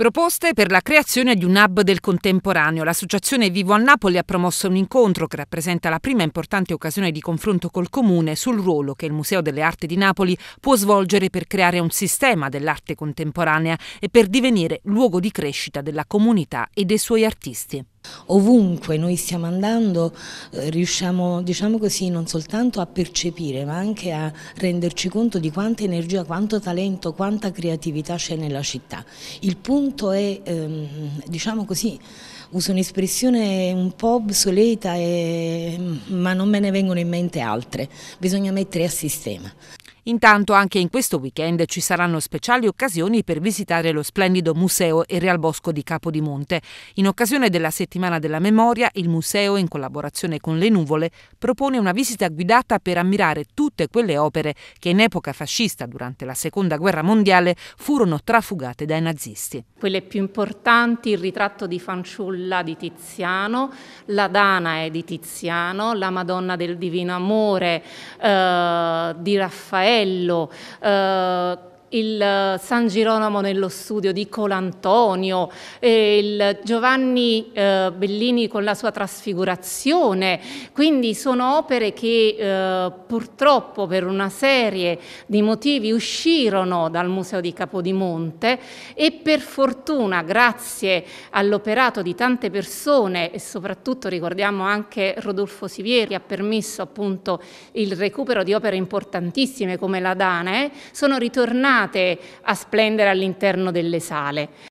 Proposte per la creazione di un hub del contemporaneo. L'associazione Vivo a Napoli ha promosso un incontro che rappresenta la prima importante occasione di confronto col comune sul ruolo che il Museo delle Arti di Napoli può svolgere per creare un sistema dell'arte contemporanea e per divenire luogo di crescita della comunità e dei suoi artisti. Ovunque noi stiamo andando eh, riusciamo diciamo così, non soltanto a percepire ma anche a renderci conto di quanta energia, quanto talento, quanta creatività c'è nella città. Il punto è, ehm, diciamo così, uso un'espressione un po' obsoleta e, ma non me ne vengono in mente altre, bisogna mettere a sistema. Intanto anche in questo weekend ci saranno speciali occasioni per visitare lo splendido museo e Real Bosco di Capodimonte. In occasione della settimana della memoria, il museo, in collaborazione con le nuvole, propone una visita guidata per ammirare tutte quelle opere che in epoca fascista, durante la seconda guerra mondiale, furono trafugate dai nazisti. Quelle più importanti, il ritratto di Fanciulla di Tiziano, la Danae di Tiziano, la Madonna del Divino Amore eh, di Raffaele, quello eh, il eh, San Girolamo nello studio di Colantonio, eh, il Giovanni eh, Bellini con la sua trasfigurazione, quindi sono opere che purtroppo per una serie di motivi uscirono dal Museo di Capodimonte e per fortuna grazie all'operato di tante persone e soprattutto ricordiamo anche Rodolfo Sivieri ha permesso appunto il recupero di opere importantissime come la Dane, sono ritornate tornate a splendere all'interno delle sale.